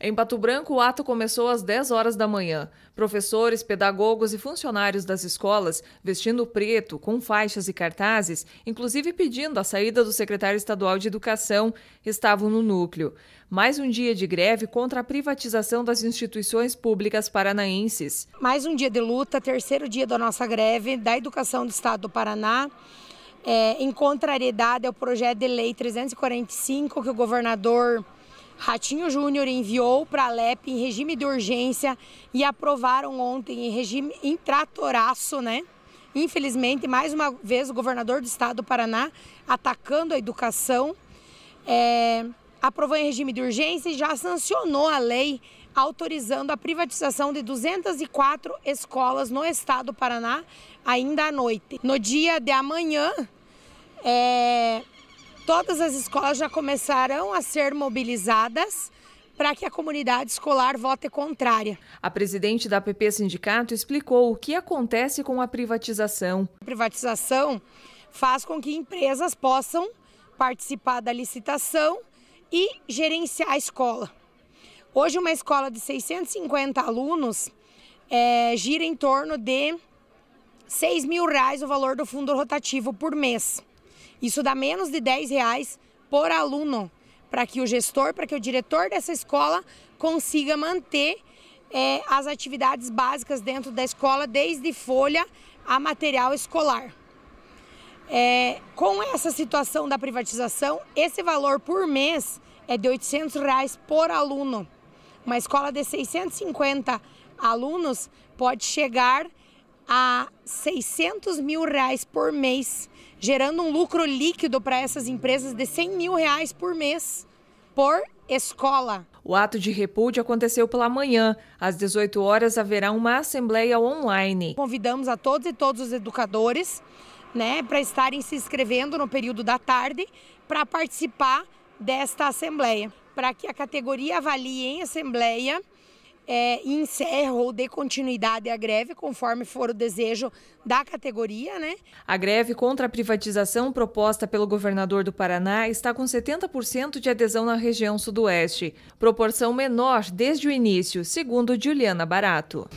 Em Pato Branco, o ato começou às 10 horas da manhã. Professores, pedagogos e funcionários das escolas, vestindo preto, com faixas e cartazes, inclusive pedindo a saída do secretário estadual de Educação, estavam no núcleo. Mais um dia de greve contra a privatização das instituições públicas paranaenses. Mais um dia de luta, terceiro dia da nossa greve da Educação do Estado do Paraná. É, em contrariedade ao projeto de lei 345 que o governador Ratinho Júnior enviou para a Lep em regime de urgência e aprovaram ontem em regime em tratoraço, né? Infelizmente, mais uma vez, o governador do estado do Paraná atacando a educação. É, aprovou em regime de urgência e já sancionou a lei autorizando a privatização de 204 escolas no estado do Paraná ainda à noite. No dia de amanhã, é, todas as escolas já começarão a ser mobilizadas para que a comunidade escolar vote contrária. A presidente da PP Sindicato explicou o que acontece com a privatização. A privatização faz com que empresas possam participar da licitação e gerenciar a escola. Hoje, uma escola de 650 alunos é, gira em torno de 6 mil reais o valor do fundo rotativo por mês. Isso dá menos de 10 reais por aluno, para que o gestor, para que o diretor dessa escola consiga manter é, as atividades básicas dentro da escola, desde folha a material escolar. É, com essa situação da privatização, esse valor por mês é de R$ 800 reais por aluno. Uma escola de 650 alunos pode chegar a 600 mil reais por mês, gerando um lucro líquido para essas empresas de 100 mil reais por mês por escola. O ato de repúdio aconteceu pela manhã. Às 18 horas haverá uma assembleia online. Convidamos a todos e todos os educadores né, para estarem se inscrevendo no período da tarde para participar desta assembleia, para que a categoria avalie em assembleia é, encerra ou dê continuidade à greve, conforme for o desejo da categoria, né? A greve contra a privatização proposta pelo governador do Paraná está com 70% de adesão na região sudoeste, proporção menor desde o início, segundo Juliana Barato.